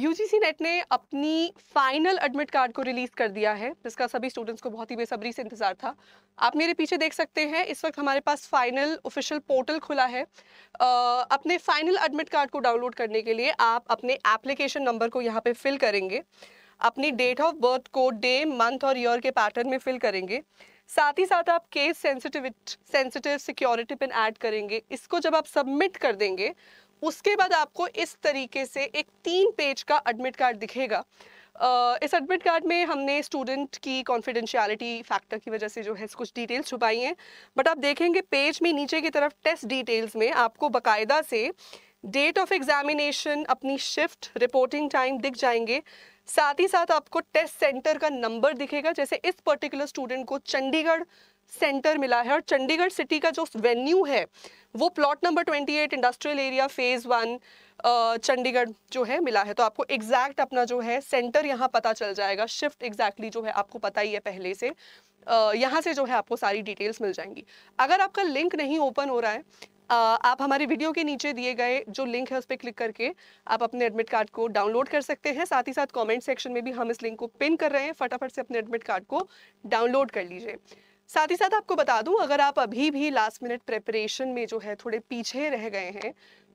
UGC NET ने अपनी final admit card को रिलीज़ कर दिया है जिसका सभी स्टूडेंट्स को बहुत ही बेसब्री से इंतज़ार था आप मेरे पीछे देख सकते हैं इस वक्त हमारे पास फाइनल ऑफिशियल पोर्टल खुला है आ, अपने फाइनल एडमिट कार्ड को डाउनलोड करने के लिए आप अपने एप्लीकेशन नंबर को यहाँ पे फिल करेंगे अपनी डेट ऑफ बर्थ को डे मंथ और ईयर के पैटर्न में फिल करेंगे साथ ही साथ आप case sensitive sensitive security pin add करेंगे इसको जब आप सबमिट कर देंगे उसके बाद आपको इस तरीके से एक तीन पेज का एडमिट कार्ड दिखेगा Uh, इस एडमिट कार्ड में हमने स्टूडेंट की कॉन्फिडेंशियलिटी फैक्टर की वजह से जो है कुछ डिटेल्स छुपाई हैं बट आप देखेंगे पेज में नीचे की तरफ टेस्ट डिटेल्स में आपको बाकायदा से डेट ऑफ एग्जामिनेशन अपनी शिफ्ट रिपोर्टिंग टाइम दिख जाएंगे साथ ही साथ आपको टेस्ट सेंटर का नंबर दिखेगा जैसे इस पर्टिकुलर स्टूडेंट को चंडीगढ़ सेंटर मिला है और चंडीगढ़ सिटी का जो वेन्यू है वो plot number 28 industrial area phase one Chandigarh जो है मिला है तो आपको एग्जैक्ट अपना जो है सेंटर यहाँ पता चल जाएगा शिफ्ट एग्जैक्टली जो है आपको पता ही है पहले से यहाँ से जो है आपको सारी डिटेल्स मिल जाएंगी अगर आपका लिंक नहीं ओपन हो रहा है आप हमारे वीडियो के नीचे दिए गए जो लिंक है उस पर क्लिक करके आप अपने एडमिट कार्ड को डाउनलोड कर सकते हैं साथ ही साथ कमेंट सेक्शन में भी हम इस लिंक को पिन कर रहे हैं फटाफट से अपने एडमिट कार्ड को डाउनलोड कर लीजिए साथ ही साथ आपको बता दूं अगर आप अभी भी लास्ट मिनट प्रेपरेशन में जो है थोड़े पीछे रह गए हैं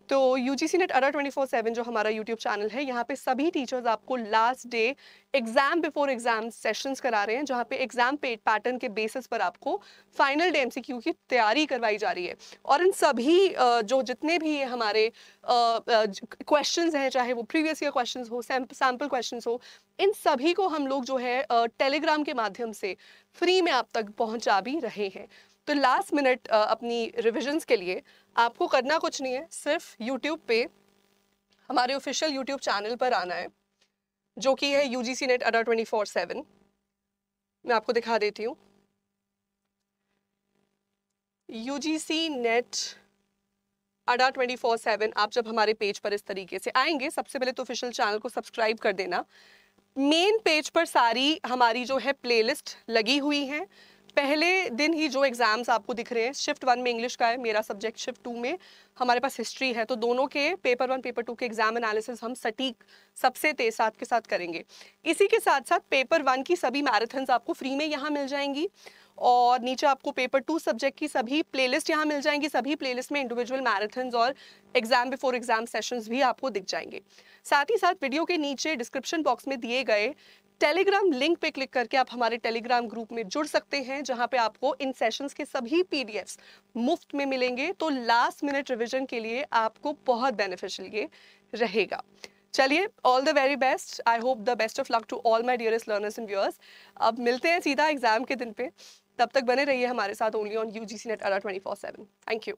तो यू जी सी नेट अरा ट्वेंटी फोर सेवन जो हमारा यूट्यूब चैनल है यहाँ पे सभी टीचर्स आपको last day exam before exam sessions करा रहे हैं जहाँ पे एग्जाम पैटर्न के बेसिस पर आपको final day M C Q की तैयारी करवाई जा रही है और इन सभी जो जितने भी हमारे क्वेश्चन हैं चाहे वो प्रीवियस ईयर क्वेश्चन हो सैम्पल क्वेश्चन हो इन सभी को हम लोग जो है टेलीग्राम के माध्यम से फ्री में आप तक पहुँचा भी रहे हैं तो लास्ट मिनट अपनी रिविजन्स के लिए आपको करना कुछ नहीं है सिर्फ यूट्यूब पे हमारे ऑफिशियल यूट्यूब चैनल पर आना है जो कि है U G C NET Adda twenty four seven मैं आपको दिखा देती हूँ U G C NET Adda twenty four seven आप जब हमारे पेज पर इस तरीके से आएंगे सबसे पहले तो ऑफिशियल चैनल को सब्सक्राइब कर देना मेन पेज पर सारी हमारी जो है प्लेलिस्ट लगी हुई हैं पहले दिन ही जो एग्ज़ाम्स आपको दिख रहे हैं शिफ्ट वन में इंग्लिश का है मेरा सब्जेक्ट शिफ्ट टू में हमारे पास हिस्ट्री है तो दोनों के पेपर वन पेपर टू के एग्जाम एनालिसिस हम सटीक सबसे तेज साथ के साथ करेंगे इसी के साथ साथ पेपर वन की सभी मैराथन्स आपको फ्री में यहाँ मिल जाएंगी और नीचे आपको पेपर टू सब्जेक्ट की सभी प्लेलिस्ट यहाँ मिल जाएंगी सभी प्लेलिस्ट में इंडिविजुअल मैराथन और एग्जाम बिफोर एग्जाम सेशंस भी आपको दिख जाएंगे साथ ही साथ वीडियो के नीचे डिस्क्रिप्शन बॉक्स में दिए गए टेलीग्राम लिंक पे क्लिक करके आप हमारे टेलीग्राम ग्रुप में जुड़ सकते हैं जहां पे आपको इन सेशंस के सभी पीडीएफ्स मुफ्त में मिलेंगे तो लास्ट मिनट रिवीजन के लिए आपको बहुत बेनिफिशियल ये रहेगा चलिए all the very best I hope the best of luck to all my dearest learners and viewers अब मिलते हैं सीधा एग्जाम के दिन पे तब तक बने रहिए हमारे साथ only on U G C NET अरा twenty four seven thank you